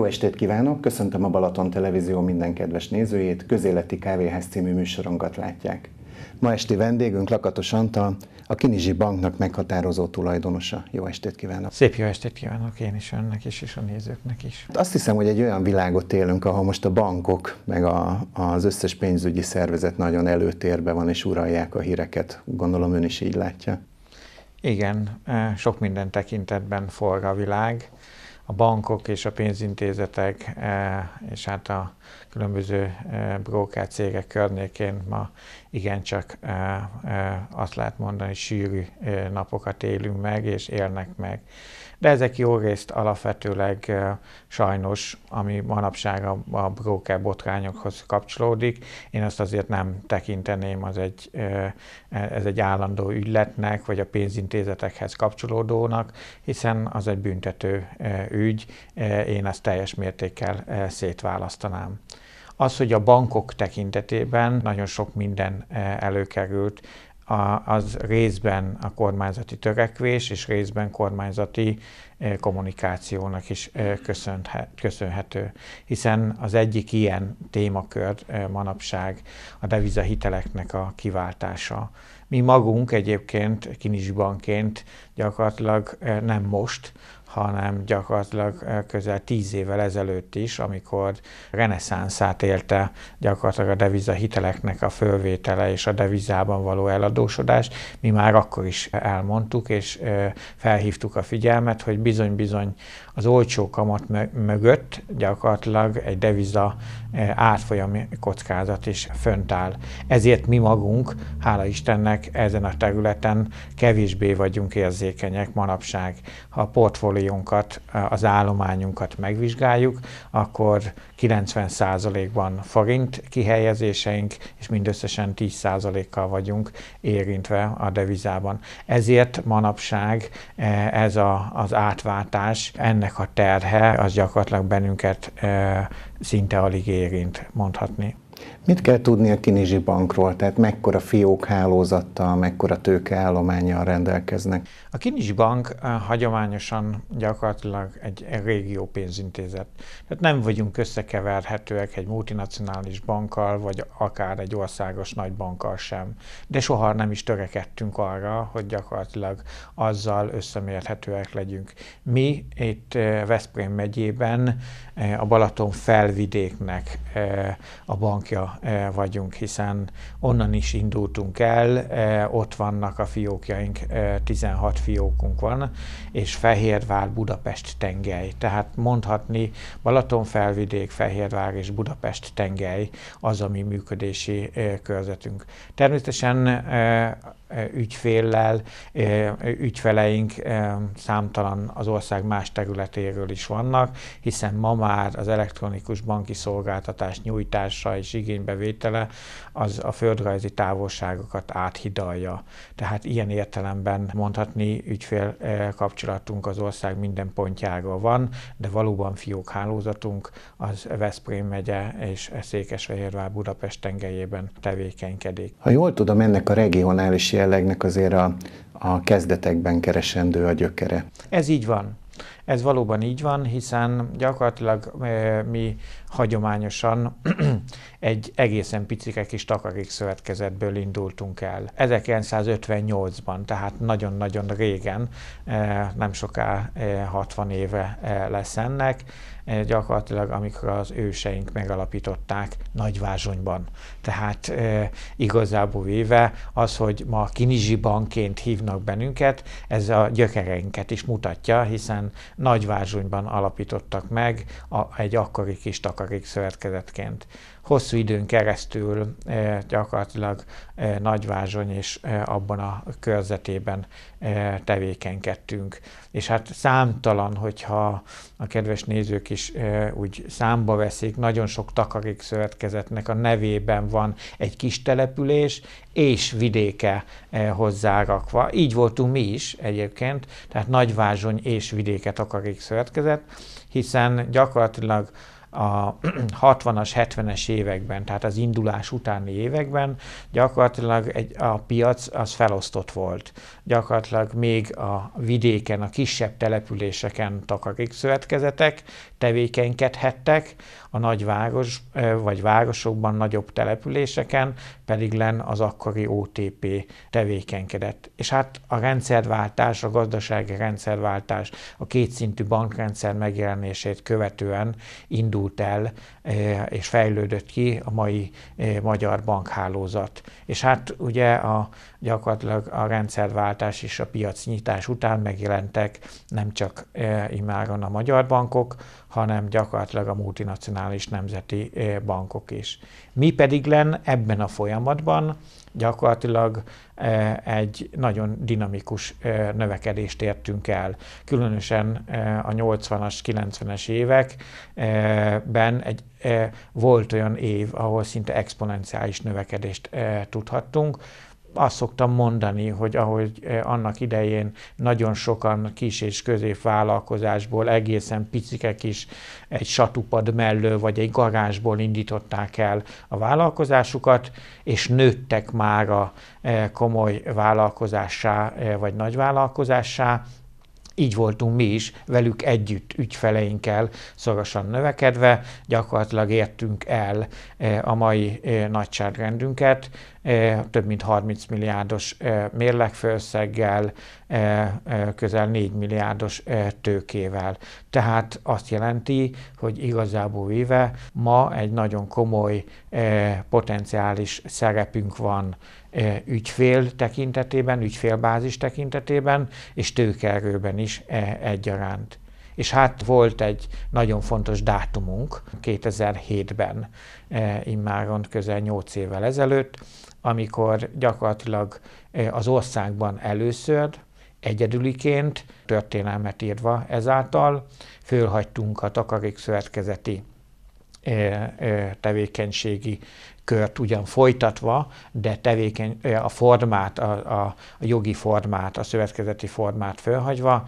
Jó estét kívánok! Köszöntöm a Balaton Televízió minden kedves nézőjét, Közéleti Kávéház című műsorunkat látják. Ma esti vendégünk Lakatos Antal, a Kinizsi Banknak meghatározó tulajdonosa. Jó estét kívánok! Szép jó estét kívánok én is önnek is, és a nézőknek is. Azt hiszem, hogy egy olyan világot élünk, ahol most a bankok, meg a, az összes pénzügyi szervezet nagyon előtérbe van, és uralják a híreket. Gondolom ön is így látja. Igen, eh, sok minden tekintetben forg a világ a bankok és a pénzintézetek, eh, és hát a különböző eh, bróker cégek környékén ma igencsak eh, eh, azt lehet mondani, sűrű napokat élünk meg és élnek meg. De ezek jó részt alapvetőleg sajnos, ami manapság a bróker botrányokhoz kapcsolódik, én azt azért nem tekinteném, az egy, ez egy állandó ügyletnek, vagy a pénzintézetekhez kapcsolódónak, hiszen az egy büntető ügy, én ezt teljes mértékkel szétválasztanám. Az, hogy a bankok tekintetében nagyon sok minden eh, előkerült, az részben a kormányzati törekvés és részben kormányzati eh, kommunikációnak is eh, köszönhető, hiszen az egyik ilyen témakör manapság a devizahiteleknek a kiváltása. Mi magunk egyébként kinizsbanként gyakorlatilag nem most, hanem gyakorlatilag közel tíz évvel ezelőtt is, amikor reneszánszát élte gyakorlatilag a deviza hiteleknek a fölvétele és a devizában való eladósodás. Mi már akkor is elmondtuk, és felhívtuk a figyelmet, hogy bizony-bizony az olcsó kamat mögött gyakorlatilag egy deviza e, átfolyami kockázat is fönt áll. Ezért mi magunk, hála Istennek, ezen a területen kevésbé vagyunk érzékenyek manapság. Ha a portfóliónkat, e, az állományunkat megvizsgáljuk, akkor 90%-ban forint kihelyezéseink, és mindösszesen 10%-kal vagyunk érintve a devizában. Ezért manapság e, ez a, az átváltás ennek ennek a terhe az gyakorlatilag bennünket szinte alig érint, mondhatni. Mit kell tudni a Kinizsi Bankról, tehát mekkora fiók hálózattal, mekkora tőkeállományjal rendelkeznek? A Kinizsi Bank eh, hagyományosan gyakorlatilag egy régió pénzintézet. Tehát nem vagyunk összekeverhetőek egy multinacionális bankkal, vagy akár egy országos nagy bankkal sem. De soha nem is törekedtünk arra, hogy gyakorlatilag azzal összemérhetőek legyünk. Mi itt eh, Veszprém megyében eh, a Balaton felvidéknek a bankja E, vagyunk, hiszen onnan is indultunk el, e, ott vannak a fiókjaink, 16 e, fiókunk van, és Fehérvár, Budapest tengely. Tehát mondhatni Balatonfelvidék, Fehérvár és Budapest tengely az a mi működési körzetünk. Természetesen ügyféllel, ügyfeleink számtalan az ország más területéről is vannak, hiszen ma már az elektronikus banki szolgáltatás nyújtása és igénybevétele az a földrajzi távolságokat áthidalja. Tehát ilyen értelemben mondhatni ügyfél kapcsolatunk az ország minden pontjáról van, de valóban fiók hálózatunk az Veszprém megye és Székesfehérvár Budapest tengelyében tevékenykedik. Ha jól tudom, ennek a regionális jellegnek azért a, a kezdetekben keresendő a gyökere. Ez így van. Ez valóban így van, hiszen gyakorlatilag mi hagyományosan egy egészen picike kis takarék szövetkezetből indultunk el. 1958-ban, tehát nagyon-nagyon régen, nem soká 60 éve lesz ennek, gyakorlatilag amikor az őseink megalapították Nagyvázsonyban. Tehát e, igazából véve az, hogy ma Kinizsi bankként hívnak bennünket, ez a gyökereinket is mutatja, hiszen Nagyvázsonyban alapítottak meg a, egy akkori kis takarék szövetkezetként hosszú időn keresztül eh, gyakorlatilag eh, Nagyvázsony és eh, abban a körzetében tevékenykedtünk. És hát számtalan, hogyha a kedves nézők is úgy számba veszik, nagyon sok takarék szövetkezetnek a nevében van egy kis település, és vidéke hozzárakva. Így voltunk mi is egyébként, tehát Nagyvázsony és vidéke takarék szövetkezet, hiszen gyakorlatilag a 60-as, 70-es években, tehát az indulás utáni években gyakorlatilag egy, a piac az felosztott volt. Gyakorlatilag még a vidéken, a kisebb településeken takakik szövetkezetek tevékenykedhettek, a nagy vagy városokban, nagyobb településeken pedig Len az akkori OTP tevékenykedett. És hát a rendszerváltás, a gazdasági rendszerváltás, a kétszintű bankrendszer megjelenését követően indult el eh, és fejlődött ki a mai eh, magyar bankhálózat. És hát ugye a, gyakorlatilag a rendszerváltás és a piacnyitás után megjelentek nem csak eh, imáron a magyar bankok, hanem gyakorlatilag a multinacionális nemzeti bankok is. Mi pedig len ebben a folyamatban gyakorlatilag e, egy nagyon dinamikus e, növekedést értünk el. Különösen e, a 80-as, 90-es években egy, volt olyan év, ahol szinte exponenciális növekedést tudhattunk, azt szoktam mondani, hogy ahogy eh, annak idején nagyon sokan kis és középvállalkozásból egészen picikek is egy satupad mellől vagy egy garázsból indították el a vállalkozásukat, és nőttek már a eh, komoly vállalkozássá eh, vagy nagy vállalkozássá, így voltunk mi is, velük együtt ügyfeleinkkel szorosan növekedve, gyakorlatilag értünk el a mai nagyságrendünket, Eh, több mint 30 milliárdos eh, mérlegfőszeggel, eh, közel 4 milliárdos tőkével. Tehát azt jelenti, hogy igazából véve ma egy nagyon komoly potenciális szerepünk van ügyfél tekintetében, ügyfélbázis tekintetében, és tőkerőben is egyaránt. És hát volt egy nagyon fontos dátumunk 2007-ben, immáron közel 8 évvel ezelőtt, amikor gyakorlatilag az országban először egyedüliként történelmet írva ezáltal fölhagytunk a szövetkezeti tevékenységi kört ugyan folytatva, de tevékeny, a formát, a, a, a jogi formát, a szövetkezeti formát fölhagyva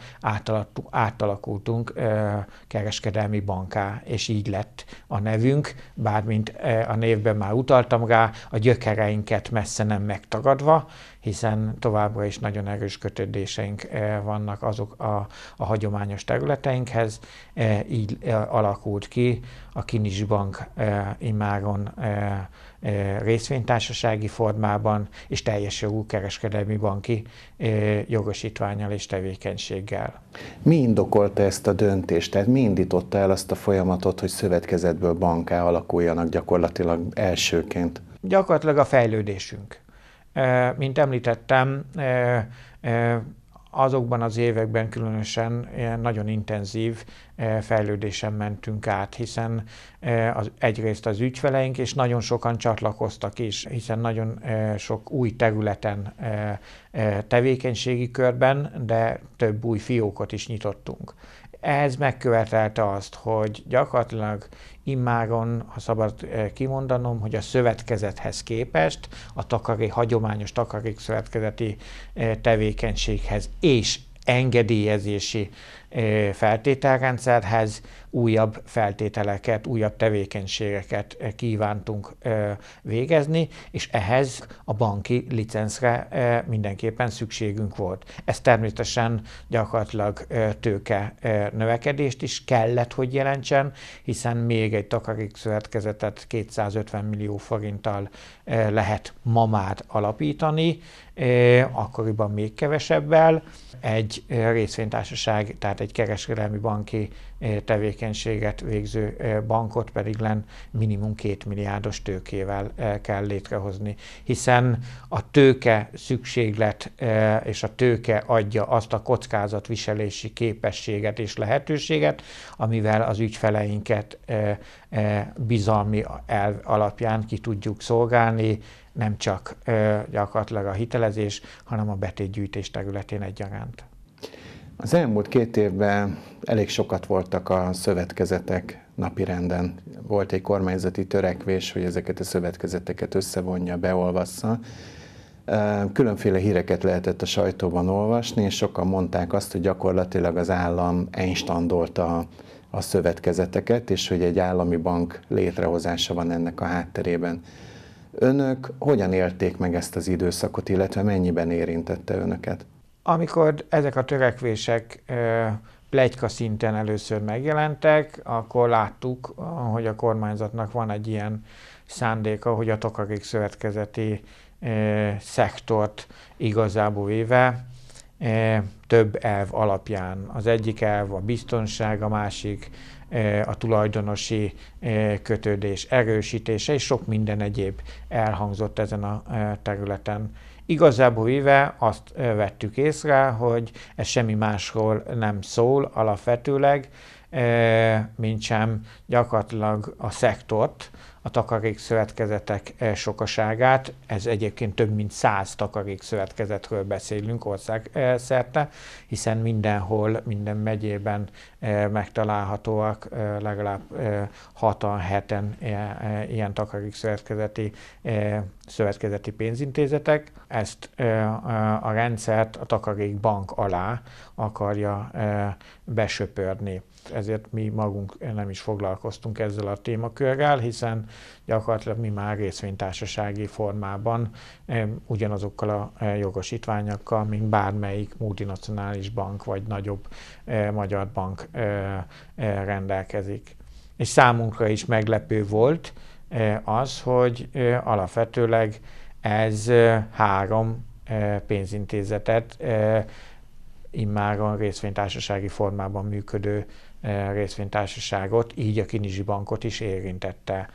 átalakultunk ö, kereskedelmi banká, és így lett a nevünk, bármint a névben már utaltam rá, a gyökereinket messze nem megtagadva, hiszen továbbra is nagyon erős kötődéseink eh, vannak azok a, a hagyományos területeinkhez. Eh, így eh, alakult ki a Kinis Bank imáron részvénytársasági formában és teljes jogú kereskedelmi banki jogosítványal és tevékenységgel. Mi indokolta ezt a döntést? Tehát mi indította el azt a folyamatot, hogy szövetkezetből banká alakuljanak gyakorlatilag elsőként? Gyakorlatilag a fejlődésünk mint említettem, azokban az években különösen nagyon intenzív fejlődésen mentünk át, hiszen az, egyrészt az ügyfeleink, és nagyon sokan csatlakoztak is, hiszen nagyon sok új területen, tevékenységi körben, de több új fiókot is nyitottunk. Ez megkövetelte azt, hogy gyakorlatilag Immáron, ha szabad eh, kimondanom, hogy a szövetkezethez képest a takari, hagyományos takarik szövetkezeti eh, tevékenységhez és engedélyezési eh, feltételrendszerhez újabb feltételeket, újabb tevékenységeket eh, kívántunk eh, végezni, és ehhez a banki licenszre eh, mindenképpen szükségünk volt. Ez természetesen gyakorlatilag tőke növekedést is kellett, hogy jelentsen, hiszen még egy szövetkezetet 250 millió forinttal lehet ma már alapítani, akkoriban még kevesebbel. Egy részvénytársaság, tehát egy kereskedelmi banki tevékenység tevékenységet végző bankot pedig len minimum két milliárdos tőkével kell létrehozni, hiszen a tőke szükséglet és a tőke adja azt a kockázatviselési képességet és lehetőséget, amivel az ügyfeleinket bizalmi elv alapján ki tudjuk szolgálni, nem csak gyakorlatilag a hitelezés, hanem a betétgyűjtés területén egyaránt. Az elmúlt két évben elég sokat voltak a szövetkezetek napirenden. Volt egy kormányzati törekvés, hogy ezeket a szövetkezeteket összevonja, beolvassa Különféle híreket lehetett a sajtóban olvasni, és sokan mondták azt, hogy gyakorlatilag az állam einstandolta a, a szövetkezeteket, és hogy egy állami bank létrehozása van ennek a hátterében. Önök hogyan élték meg ezt az időszakot, illetve mennyiben érintette önöket? Amikor ezek a törekvések plegyka szinten először megjelentek, akkor láttuk, hogy a kormányzatnak van egy ilyen szándéka, hogy a Tokagik szövetkezeti szektort igazából véve több elv alapján. Az egyik elv a biztonság, a másik a tulajdonosi kötődés erősítése, és sok minden egyéb elhangzott ezen a területen. Igazából éve azt vettük észre, hogy ez semmi másról nem szól alapvetőleg, mint sem gyakorlatilag a szektort, a takarékszövetkezetek sokaságát, ez egyébként több mint száz takarékszövetkezetről beszélünk országszerte, hiszen mindenhol, minden megyében megtalálhatóak legalább 6-7-en ilyen takarékszövetkezeti szövetkezeti pénzintézetek ezt a rendszert a takarékbank alá akarja besöpörni. Ezért mi magunk nem is foglalkoztunk ezzel a témakörrel, hiszen gyakorlatilag mi már részvénytársasági formában ugyanazokkal a jogosítványokkal, mint bármelyik multinacionális bank vagy nagyobb magyar bank rendelkezik. És számunkra is meglepő volt, Eh, az, hogy eh, alapvetőleg ez eh, három pénzintézetet immáron részvénytársasági formában működő részvénytársaságot, így a Kinizsi Bankot is érintette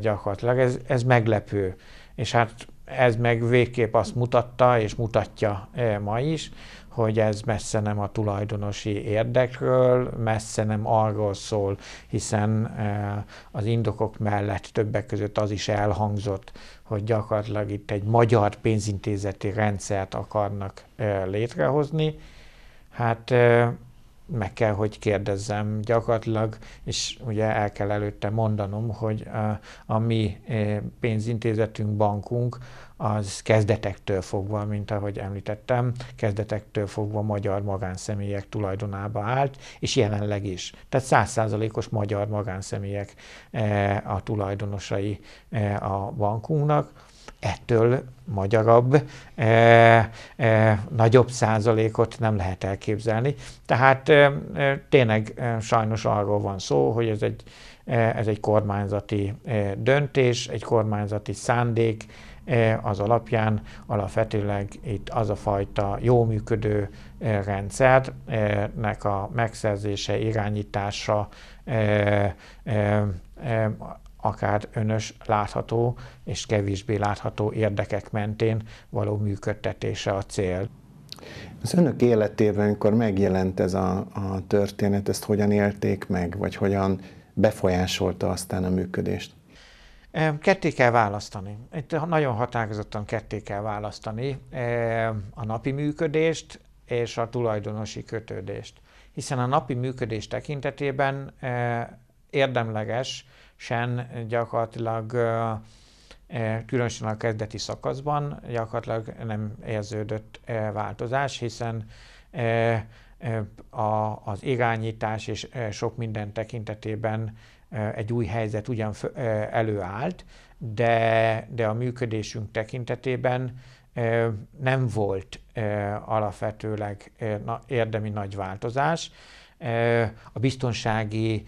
gyakorlatilag. Ez, ez meglepő, és hát ez meg végképp azt mutatta és mutatja ma is, hogy ez messze nem a tulajdonosi érdekről, messze nem arról szól, hiszen e, az indokok mellett többek között az is elhangzott, hogy gyakorlatilag itt egy magyar pénzintézeti rendszert akarnak e, létrehozni. Hát e, meg kell, hogy kérdezzem gyakorlatilag, és ugye el kell előtte mondanom, hogy a, a mi pénzintézetünk, bankunk az kezdetektől fogva, mint ahogy említettem, kezdetektől fogva magyar magánszemélyek tulajdonába állt, és jelenleg is. Tehát százszázalékos magyar magánszemélyek eh, a tulajdonosai eh, a bankunknak ettől magyarabb, e, e, nagyobb százalékot nem lehet elképzelni. Tehát e, tényleg e, sajnos arról van szó, hogy ez egy, e, ez egy kormányzati e, döntés, egy kormányzati szándék, E az alapján alapvetőleg itt az a fajta jó működő e, rendszernek a megszerzése, irányítása e, akár önös látható és kevésbé látható érdekek mentén való működtetése a cél. Az önök életében, amikor megjelent ez a, a történet, ezt hogyan élték meg, vagy hogyan befolyásolta aztán a működést? Ketté kell választani. Itt nagyon határozottan ketté kell választani a napi működést és a tulajdonosi kötődést. Hiszen a napi működés tekintetében eh, érdemlegesen gyakorlatilag eh, eh, különösen a kezdeti szakaszban gyakorlatilag nem érződött változás, hiszen az irányítás és sok minden tekintetében egy új helyzet ugyan előállt, de, de a működésünk tekintetében nem volt alapvetőleg érdemi nagy változás. A biztonsági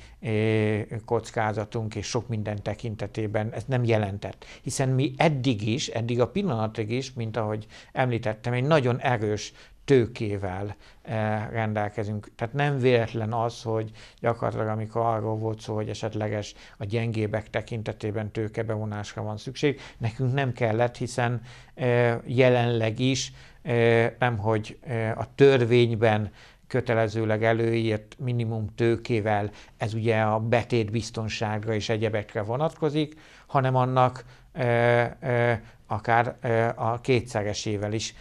kockázatunk és sok minden tekintetében ez nem jelentett, hiszen mi eddig is, eddig a pillanatig is, mint ahogy említettem, egy nagyon erős tőkével eh, rendelkezünk. Tehát nem véletlen az, hogy gyakorlatilag amikor arról volt szó, hogy esetleges a gyengébek tekintetében tőkebevonásra van szükség, nekünk nem kellett, hiszen eh, jelenleg is eh, nem, hogy a törvényben kötelezőleg előírt minimum tőkével, ez ugye a betét biztonságra és egyebekre vonatkozik, hanem annak akár a kétszeresével is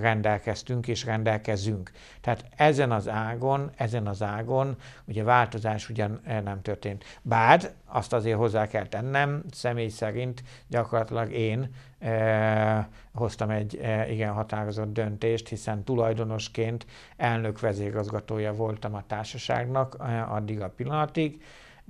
rendelkeztünk és rendelkezünk. Tehát ezen az ágon, ezen az ágon ugye változás ugyan nem történt. Bár azt azért hozzá kell tennem, személy szerint gyakorlatilag én hoztam egy igen határozott döntést, hiszen tulajdonosként elnök vezérgazgatója voltam a társaságnak addig a pillanatig,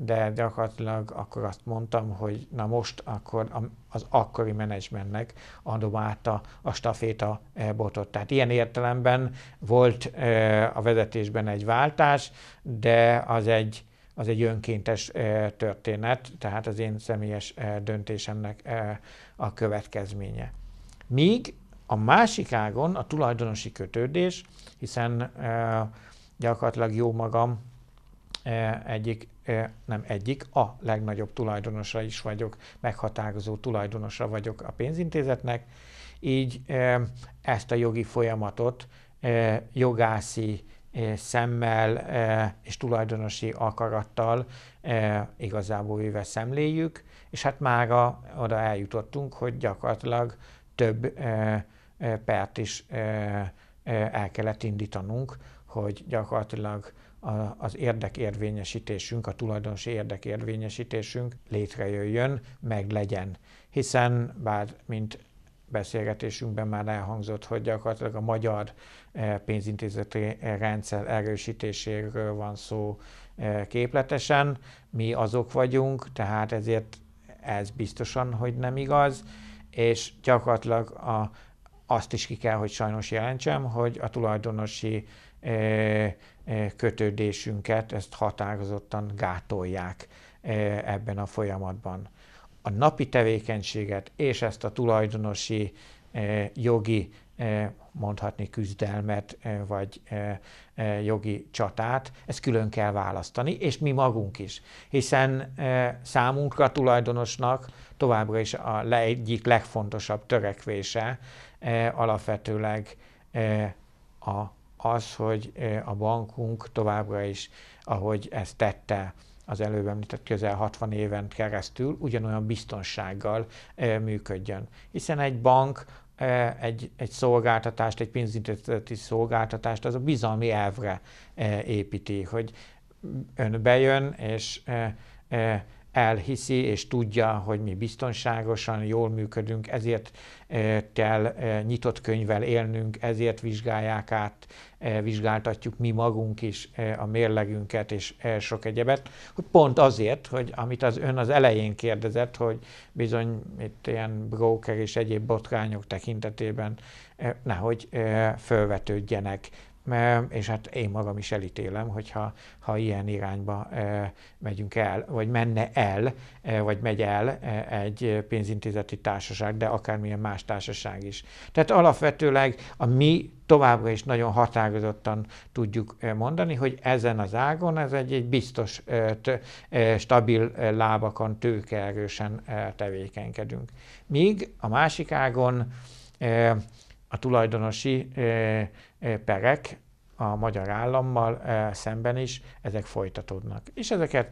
de gyakorlatilag akkor azt mondtam, hogy na most akkor az akkori menedzsmentnek adom át a, a staféta e, botot. Tehát ilyen értelemben volt e, a vezetésben egy váltás, de az egy, az egy önkéntes e, történet, tehát az én személyes döntésemnek a következménye. Míg a másik ágon a tulajdonosi kötődés, hiszen gyakorlatilag jó magam E, egyik, e, nem egyik, a legnagyobb tulajdonosa is vagyok, meghatározó tulajdonosa vagyok a pénzintézetnek, így e, ezt a jogi folyamatot jogászi szemmel és tulajdonosi akarattal igazából éve szemléljük, és hát már oda eljutottunk, hogy gyakorlatilag több pert is el kellett indítanunk, hogy gyakorlatilag a, az érdekérvényesítésünk, a tulajdonosi érdekérvényesítésünk létrejöjjön, meg legyen. Hiszen bár, mint beszélgetésünkben már elhangzott, hogy gyakorlatilag a magyar eh, pénzintézeti rendszer erősítéséről van szó eh, képletesen, mi azok vagyunk, tehát ezért ez biztosan, hogy nem igaz, és gyakorlatilag a, azt is ki kell, hogy sajnos jelentsem, hogy a tulajdonosi E, e, kötődésünket, ezt határozottan gátolják e, ebben a folyamatban. A napi tevékenységet és ezt a tulajdonosi jogi mondhatni küzdelmet, vagy jogi csatát, ezt külön kell választani, és mi magunk is. Hiszen számunkra, tulajdonosnak továbbra is a egyik legfontosabb törekvése alapvetőleg a az, hogy a bankunk továbbra is, ahogy ezt tette az előbb említett közel 60 éven keresztül, ugyanolyan biztonsággal működjön. Hiszen egy bank egy, egy szolgáltatást, egy pénzintézeti szolgáltatást, az a bizalmi elvre építi, hogy ön bejön, és elhiszi és tudja, hogy mi biztonságosan, jól működünk, ezért eh, kell eh, nyitott könyvvel élnünk, ezért vizsgálják át, eh, vizsgáltatjuk mi magunk is a mérlegünket és sok egyebet, hogy pont azért, hogy amit az ön az elején kérdezett, hogy bizony itt ilyen broker és egyéb botrányok tekintetében nehogy felvetődjenek és hát én magam is elítélem, hogyha ha ilyen irányba e, megyünk el, vagy menne el, e, vagy megy el e, egy pénzintézeti társaság, de akármilyen más társaság is. Tehát alapvetőleg a mi továbbra is nagyon határozottan tudjuk mondani, hogy ezen az ágon ez egy, egy biztos, stabil lábakon tőkeerősen tevékenykedünk. Míg a másik ágon a tulajdonosi perek a magyar állammal szemben is, ezek folytatódnak. És ezeket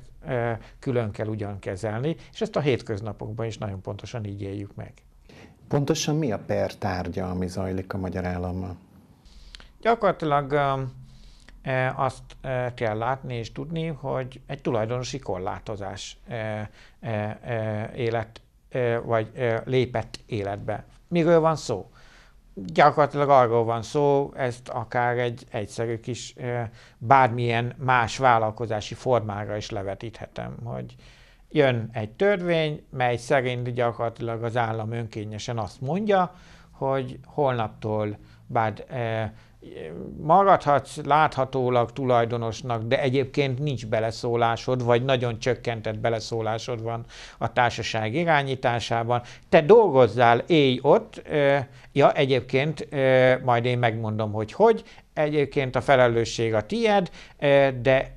külön kell ugyan kezelni, és ezt a hétköznapokban is nagyon pontosan így éljük meg. Pontosan mi a per tárgya, ami zajlik a magyar állammal? Gyakorlatilag azt kell látni és tudni, hogy egy tulajdonosi korlátozás élet, vagy lépett életbe. Miről van szó? gyakorlatilag arról van szó, ezt akár egy egyszerű kis bármilyen más vállalkozási formára is levetíthetem, hogy jön egy törvény, mely szerint gyakorlatilag az állam önkényesen azt mondja, hogy holnaptól bár maradhatsz láthatólag tulajdonosnak, de egyébként nincs beleszólásod, vagy nagyon csökkentett beleszólásod van a társaság irányításában. Te dolgozzál, élj ott, ja egyébként majd én megmondom, hogy hogy, egyébként a felelősség a tied, de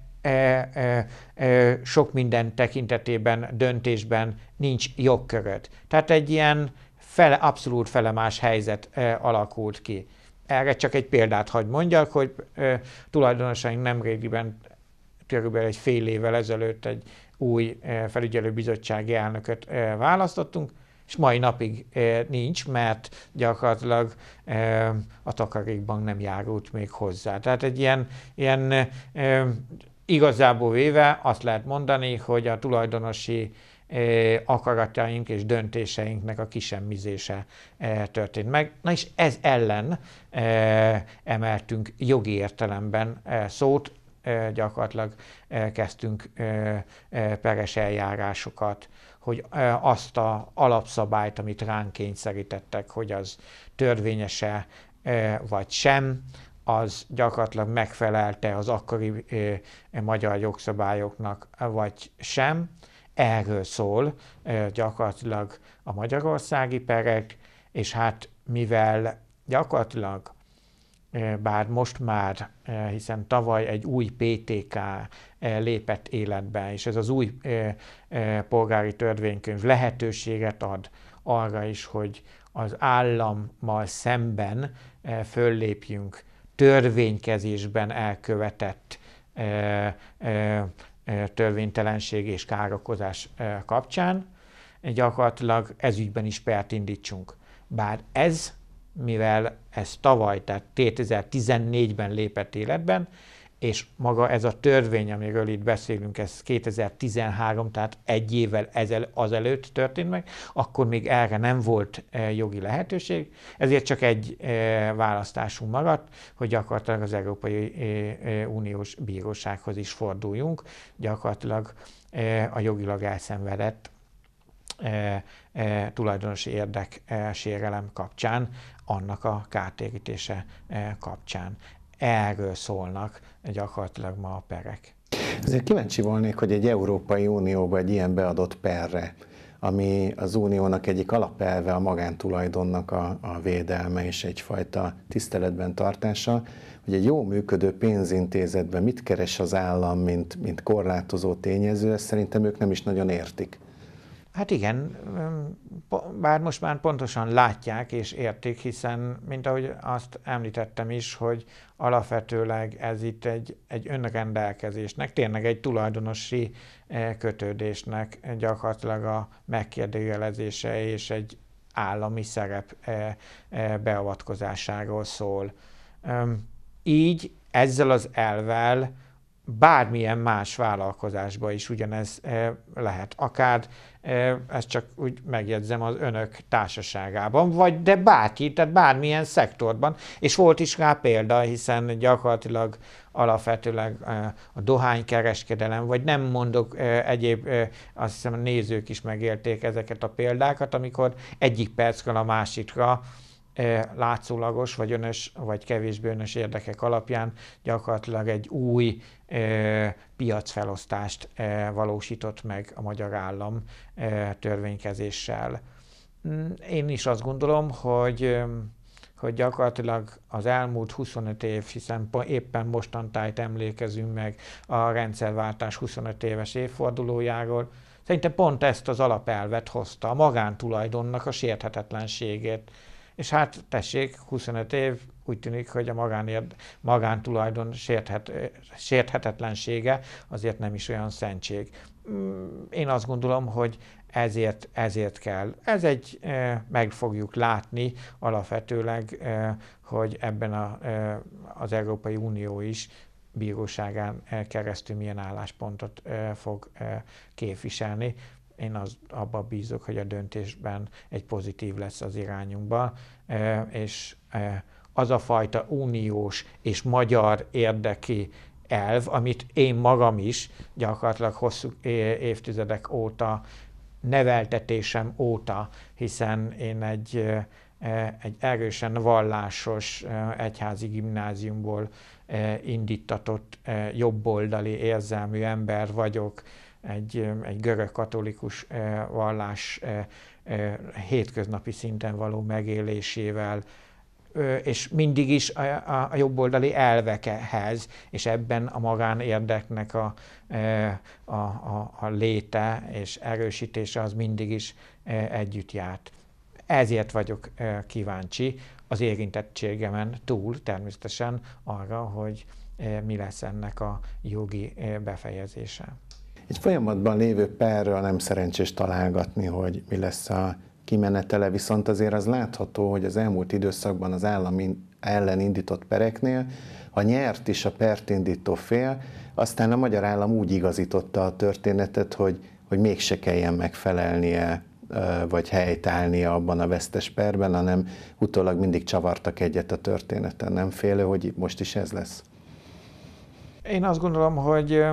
sok minden tekintetében, döntésben nincs jogköröd. Tehát egy ilyen fele, abszolút felemás helyzet alakult ki. Erre csak egy példát hagy mondjak, hogy ö, tulajdonosaink nemrégiben, körülbelül egy fél évvel ezelőtt egy új ö, felügyelőbizottsági elnököt ö, választottunk, és mai napig ö, nincs, mert gyakorlatilag ö, a takarékban nem járult még hozzá. Tehát egy ilyen, ilyen ö, igazából véve azt lehet mondani, hogy a tulajdonosi akarataink és döntéseinknek a kisemmizése történt meg. Na és ez ellen emeltünk jogi értelemben szót, gyakorlatilag kezdtünk peres eljárásokat, hogy azt a alapszabályt, amit ránk kényszerítettek, hogy az törvényese vagy sem, az gyakorlatilag megfelelte az akkori magyar jogszabályoknak, vagy sem Erről szól gyakorlatilag a magyarországi perek, és hát mivel gyakorlatilag bár most már, hiszen tavaly egy új PTK lépett életbe, és ez az új polgári törvénykönyv lehetőséget ad arra is, hogy az állammal szemben föllépjünk törvénykezésben elkövetett törvénytelenség és károkozás kapcsán, gyakorlatilag ügyben is pert indítsunk. Bár ez, mivel ez tavaly, tehát 2014-ben lépett életben, és maga ez a törvény, amiről itt beszélünk, ez 2013, tehát egy évvel ezel, azelőtt történt meg, akkor még erre nem volt e, jogi lehetőség, ezért csak egy e, választásunk maradt, hogy gyakorlatilag az Európai e, Uniós Bírósághoz is forduljunk, gyakorlatilag a jogilag elszenvedett tulajdonosi érdek sérelem kapcsán, annak a kártérítése kapcsán erről szólnak gyakorlatilag ma a perek. Azért kíváncsi volnék, hogy egy Európai Unióba egy ilyen beadott perre, ami az uniónak egyik alapelve a magántulajdonnak a, a védelme és egyfajta tiszteletben tartása, hogy egy jó működő pénzintézetben mit keres az állam, mint, mint korlátozó tényező, ezt szerintem ők nem is nagyon értik. Hát igen, bár most már pontosan látják és értik, hiszen, mint ahogy azt említettem is, hogy alapvetőleg ez itt egy, egy rendelkezésnek, tényleg egy tulajdonosi eh, kötődésnek eh, gyakorlatilag a megkérdőjelezése és egy állami szerep eh, beavatkozásáról szól. Így ezzel az elvel bármilyen más vállalkozásba is ugyanez lehet. Akár ezt csak úgy megjegyzem az önök társaságában, vagy de bárki, tehát bármilyen szektorban, és volt is rá példa, hiszen gyakorlatilag alapvetőleg a dohánykereskedelem, vagy nem mondok egyéb, azt hiszem a nézők is megélték ezeket a példákat, amikor egyik percről a másikra E, látszólagos, vagy önös, vagy kevésbé önös érdekek alapján gyakorlatilag egy új e, piacfelosztást e, valósított meg a magyar állam törvénykezéssel. Mm, én is azt gondolom, hogy hogy gyakorlatilag az elmúlt 25 év, hiszen éppen mostantájt emlékezünk meg a rendszerváltás 25 éves évfordulójáról, szerintem pont ezt az alapelvet hozta, a magántulajdonnak a sérthetetlenségét és hát tessék, 25 év, úgy tűnik, hogy a magánér, magántulajdon sérthet, sérthetetlensége azért nem is olyan szentség. Mm, én azt gondolom, hogy ezért, ezért kell. Ez egy, e, meg fogjuk látni alapvetőleg, e, hogy ebben a, e, az Európai Unió is bíróságán keresztül milyen álláspontot fog képviselni én az, abba bízok, hogy a döntésben egy pozitív lesz az irányunkba, e, és e, az a fajta uniós és magyar érdeki elv, amit én magam is gyakorlatilag hosszú évtizedek óta, neveltetésem óta, hiszen én egy, e, egy erősen vallásos egyházi gimnáziumból indítatott jobboldali érzelmű ember vagyok, egy, egy görög katolikus vallás hétköznapi szinten való megélésével, és mindig is a, a, a jobboldali elvekehez, és ebben a magánérdeknek a, a, a, a léte és erősítése az mindig is együtt járt. Ezért vagyok kíváncsi az érintettségemen túl természetesen arra, hogy mi lesz ennek a jogi befejezése egy folyamatban lévő perről nem szerencsés találgatni, hogy mi lesz a kimenetele, viszont azért az látható, hogy az elmúlt időszakban az állam ellen indított pereknél, a nyert is a pert indító fél, aztán a magyar állam úgy igazította a történetet, hogy, hogy mégse kelljen megfelelnie vagy helytállnia abban a vesztes perben, hanem utólag mindig csavartak egyet a történeten. Nem félő, hogy most is ez lesz? Én azt gondolom, hogy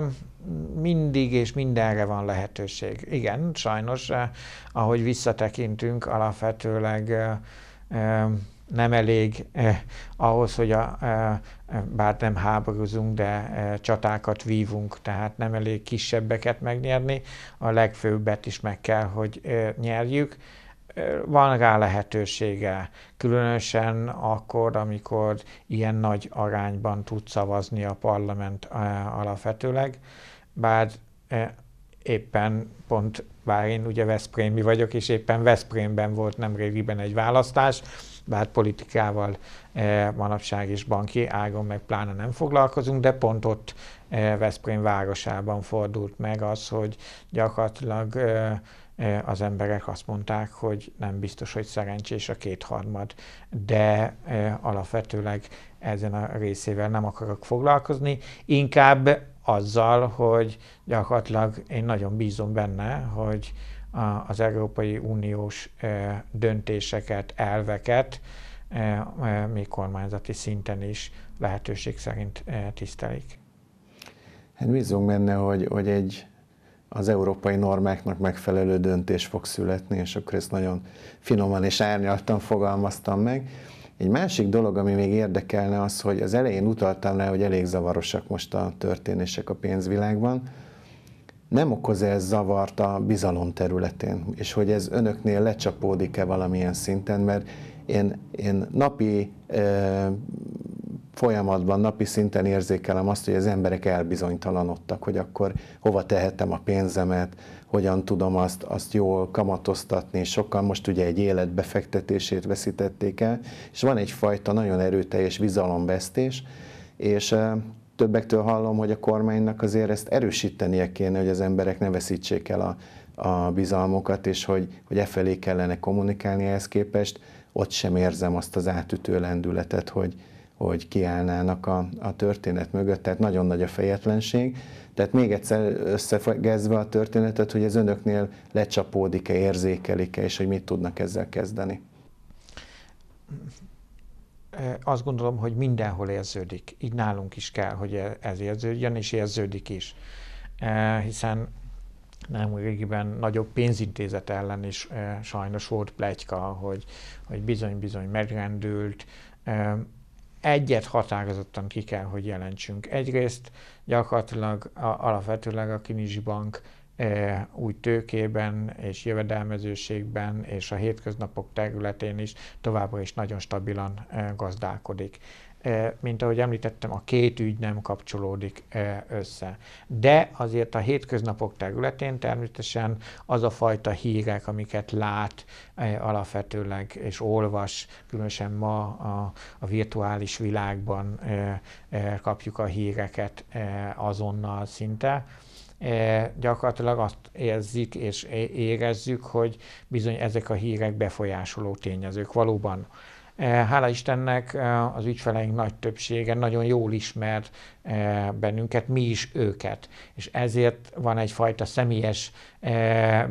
mindig és mindenre van lehetőség. Igen, sajnos, eh, ahogy visszatekintünk, alapvetőleg eh, eh, nem elég eh, ahhoz, hogy a, eh, bár nem háborúzunk, de eh, csatákat vívunk, tehát nem elég kisebbeket megnyerni, a legfőbbet is meg kell, hogy eh, nyerjük. Van rá lehetősége, különösen akkor, amikor ilyen nagy arányban tud szavazni a parlament eh, alapvetőleg. Eh, bár eh, éppen pont, bár én ugye Veszprémi vagyok, és éppen Veszprémben volt nemrégiben egy választás, bár politikával eh, manapság is banki ágon meg pláne nem foglalkozunk, de pont ott eh, Veszprém városában fordult meg az, hogy gyakorlatilag az emberek azt mondták, hogy nem biztos, hogy szerencsés a kétharmad, de alapvetőleg ezen a részével nem akarok foglalkozni. Inkább azzal, hogy gyakorlatilag én nagyon bízom benne, hogy az Európai Uniós e, döntéseket, elveket e, e, még kormányzati szinten is lehetőség szerint tisztelik. Hát bízunk benne, hogy, hogy egy az európai normáknak megfelelő döntés fog születni, és akkor ezt nagyon finoman és árnyaltan fogalmaztam meg. Egy másik dolog, ami még érdekelne az, hogy az elején utaltam le, hogy elég zavarosak most a történések a pénzvilágban. Nem okoz -e ez zavart a bizalom területén, és hogy ez önöknél lecsapódik-e valamilyen szinten, mert én, én napi ö, folyamatban, napi szinten érzékelem azt, hogy az emberek elbizonytalanodtak, hogy akkor hova tehetem a pénzemet, hogyan tudom azt, azt jól kamatoztatni, és sokan most ugye egy életbefektetését veszítették el, és van egyfajta nagyon erőteljes bizalomvesztés, és eh, többektől hallom, hogy a kormánynak azért ezt erősítenie kéne, hogy az emberek ne veszítsék el a, a bizalmokat, és hogy, hogy e felé kellene kommunikálni ehhez képest, ott sem érzem azt az átütő lendületet, hogy, hogy kiállnának a, a történet mögött, tehát nagyon nagy a fejetlenség. Tehát még egyszer összegezve a történetet, hogy ez önöknél lecsapódik-e, érzékelik-e, és hogy mit tudnak ezzel kezdeni. Azt gondolom, hogy mindenhol érződik. Így nálunk is kell, hogy e, ez érződjön, és érződik is. Hiszen nem régiben nagyobb pénzintézet ellen is sajnos volt plegyka, hogy, hogy bizony-bizony megrendült, egyet határozottan ki kell, hogy jelentsünk. Egyrészt gyakorlatilag a, alapvetőleg a Kinizsi Bank e, új tőkében és jövedelmezőségben és a hétköznapok területén is továbbra is nagyon stabilan e, gazdálkodik. E, mint ahogy említettem, a két ügy nem kapcsolódik e, össze. De azért a hétköznapok területén természetesen az a fajta hírek, amiket lát e, alapvetőleg és olvas, különösen ma a, a virtuális világban kapjuk a híreket azonnal szinte, gyakorlatilag azt érzik és érezzük, hogy bizony ezek a hírek befolyásoló tényezők. Valóban Eh, hála Istennek eh, az ügyfeleink nagy többsége nagyon jól ismer eh, bennünket, mi is őket. És ezért van egyfajta személyes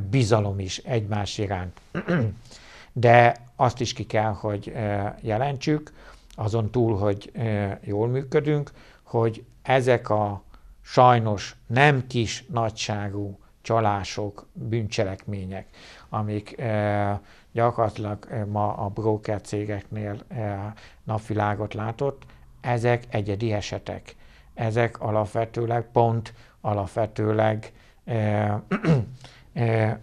bizalom is egymás iránt. De azt is ki kell, hogy jelentsük, azon túl, hogy jól működünk, hogy ezek a sajnos nem kis nagyságú csalások, bűncselekmények, amik gyakorlatilag eh, ma a broker cégeknél eh, napvilágot látott, ezek egyedi esetek. Ezek alapvetőleg pont alapvetőleg eh,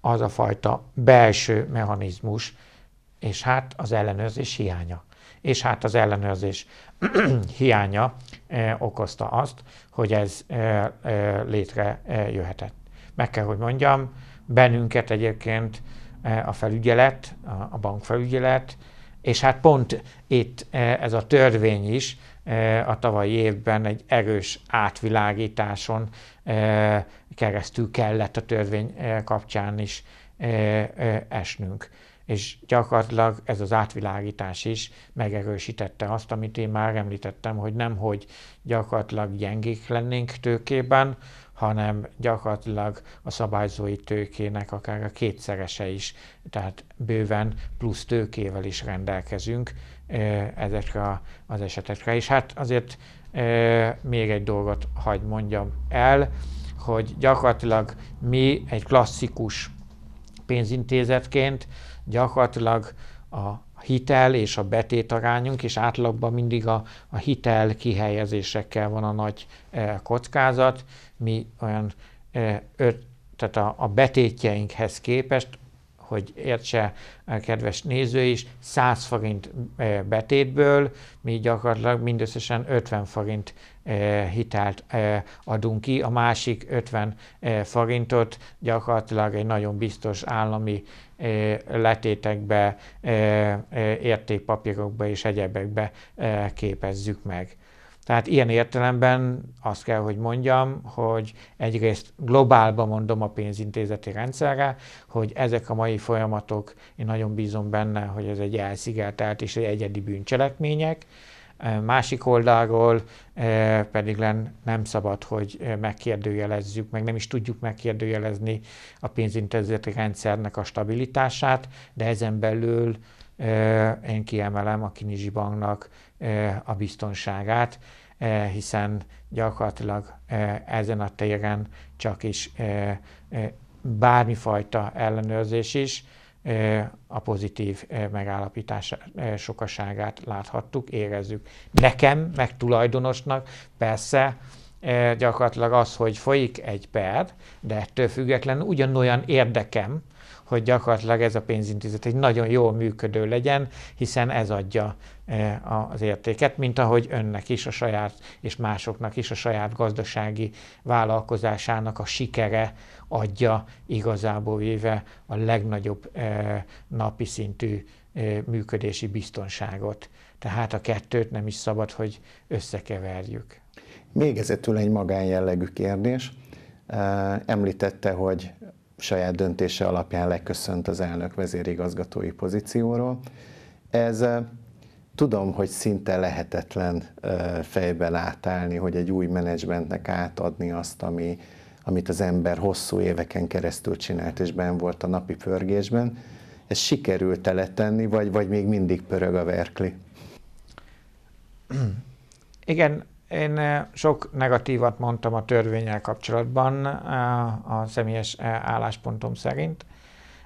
az a fajta belső mechanizmus, és hát az ellenőrzés hiánya. És hát az ellenőrzés hiánya okozta azt, hogy ez létrejöhetett. Meg kell, hogy mondjam, bennünket egyébként E, a felügyelet, a bankfelügyelet, és hát pont itt e, ez a törvény is e, a tavalyi évben egy erős átvilágításon keresztül kellett a törvény kapcsán is esnünk és gyakorlatilag ez az átvilágítás is megerősítette azt, amit én már említettem, hogy nem, hogy gyakorlatilag gyengék lennénk tőkében, hanem gyakorlatilag a szabályzói tőkének akár a kétszerese is, tehát bőven plusz tőkével is rendelkezünk ezekre az esetekre. És hát azért még egy dolgot hagy mondjam el, hogy gyakorlatilag mi egy klasszikus pénzintézetként gyakorlatilag a hitel és a betét arányunk, és átlagban mindig a, a hitel kihelyezésekkel van a nagy e, kockázat. Mi olyan e, öt, tehát a, a betétjeinkhez képest, hogy értse a e, kedves néző is, 100 forint e, betétből mi gyakorlatilag mindösszesen 50 forint e, hitelt e, adunk ki, a másik 50 e, forintot gyakorlatilag egy nagyon biztos állami E, letétekbe, e, e, értékpapírokba és egyebekbe képezzük meg. Tehát ilyen értelemben azt kell, hogy mondjam, hogy egyrészt globálban mondom a pénzintézeti rendszerre, hogy ezek a mai folyamatok, én nagyon bízom benne, hogy ez egy elszigetelt és egy egyedi bűncselekmények, másik oldalról pedig nem szabad, hogy megkérdőjelezzük, meg nem is tudjuk megkérdőjelezni a pénzintézeti rendszernek a stabilitását, de ezen belül én kiemelem a Kinizsi Banknak a biztonságát, hiszen gyakorlatilag ezen a téren csak is bármifajta ellenőrzés is, E, a pozitív e, megállapítás e, sokaságát láthattuk, érezzük. Nekem, meg tulajdonosnak persze gyakorlatilag az, hogy folyik egy per, de ettől függetlenül ugyanolyan érdekem, hogy gyakorlatilag ez a pénzintézet egy nagyon jól működő legyen, hiszen ez adja az értéket, mint ahogy önnek is a saját és másoknak is a saját gazdasági vállalkozásának a sikere adja igazából véve a legnagyobb e, napi szintű e, működési biztonságot. Tehát a kettőt nem is szabad, hogy összekeverjük. Végezetül egy magánjellegű kérdés. E, említette, hogy saját döntése alapján leköszönt az elnök vezérigazgatói pozícióról. Ez tudom, hogy szinte lehetetlen fejben átállni, hogy egy új menedzsmentnek átadni azt, ami amit az ember hosszú éveken keresztül csinált, és ben volt a napi pörgésben, ez sikerült teletenni, vagy, vagy még mindig pörög a verkli? Igen, én eh, sok negatívat mondtam a törvényel kapcsolatban eh, a személyes eh, álláspontom szerint,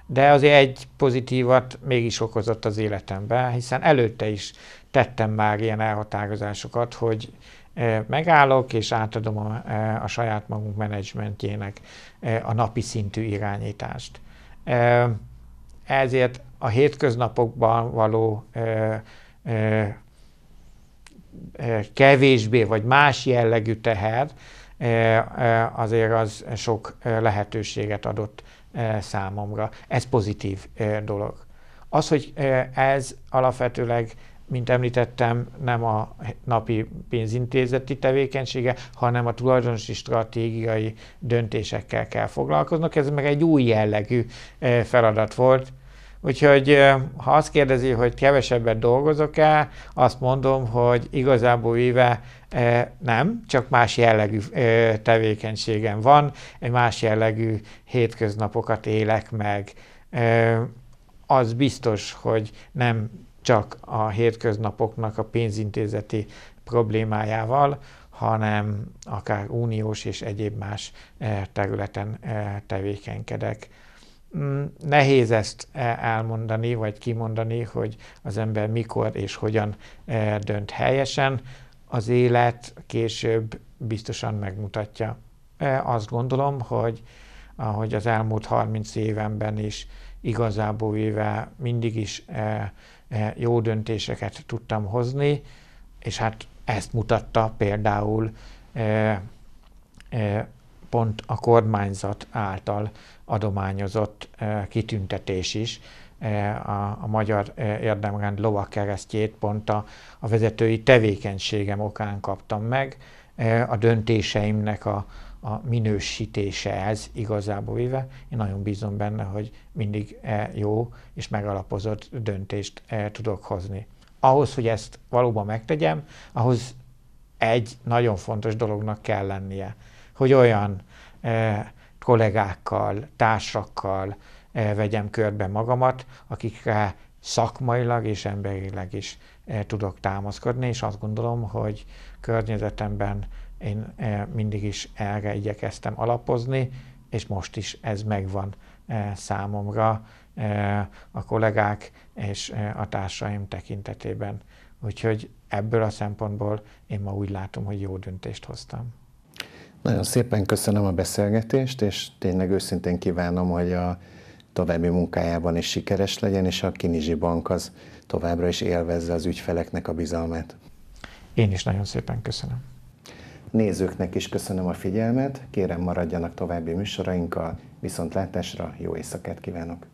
de azért egy pozitívat mégis okozott az életemben, hiszen előtte is tettem már ilyen elhatározásokat, hogy E, megállok, és átadom a, e, a saját magunk menedzsmentjének e, a napi szintű irányítást. Ezért a hétköznapokban való kevésbé vagy más jellegű teher azért az sok lehetőséget adott számomra. Ez pozitív dolog. Az, hogy ez alapvetőleg mint említettem, nem a napi pénzintézeti tevékenysége, hanem a tulajdonosi stratégiai döntésekkel kell foglalkoznak. Ez meg egy új jellegű feladat volt. Úgyhogy ha azt kérdezi, hogy kevesebbet dolgozok-e, azt mondom, hogy igazából éve nem, csak más jellegű tevékenységem van, egy más jellegű hétköznapokat élek meg. Az biztos, hogy nem csak a hétköznapoknak a pénzintézeti problémájával, hanem akár uniós és egyéb más eh, területen eh, tevékenykedek. Mm, nehéz ezt eh, elmondani, vagy kimondani, hogy az ember mikor és hogyan dönt helyesen. Az élet később biztosan megmutatja. Azt gondolom, hogy ahogy az elmúlt 30 évenben is igazából éve mindig is E, jó döntéseket tudtam hozni, és hát ezt mutatta például e, e, pont a kormányzat által adományozott kitüntetés is, a, a magyar érdemrend keresztjét pont a, a vezetői tevékenységem okán kaptam meg, a döntéseimnek a, a minősítésehez igazából véve. Én nagyon bízom benne, hogy mindig e jó és megalapozott döntést e tudok hozni. Ahhoz, hogy ezt valóban megtegyem, ahhoz egy nagyon fontos dolognak kell lennie, hogy olyan e, kollégákkal, társakkal vegyem körbe magamat, akikre szakmailag és emberileg is tudok támaszkodni, és azt gondolom, hogy környezetemben én e, mindig is erre igyekeztem alapozni, és most is ez megvan e, számomra e, a kollégák és a társaim tekintetében. Úgyhogy ebből a szempontból én ma úgy látom, hogy jó döntést hoztam. Nagyon szépen köszönöm a beszélgetést, és tényleg őszintén kívánom, hogy a további munkájában is sikeres legyen, és a Kinizsi Bank az továbbra is élvezze az ügyfeleknek a bizalmát. Én is nagyon szépen köszönöm. Nézőknek is köszönöm a figyelmet, kérem maradjanak további műsorainkkal, viszontlátásra, jó éjszakát kívánok!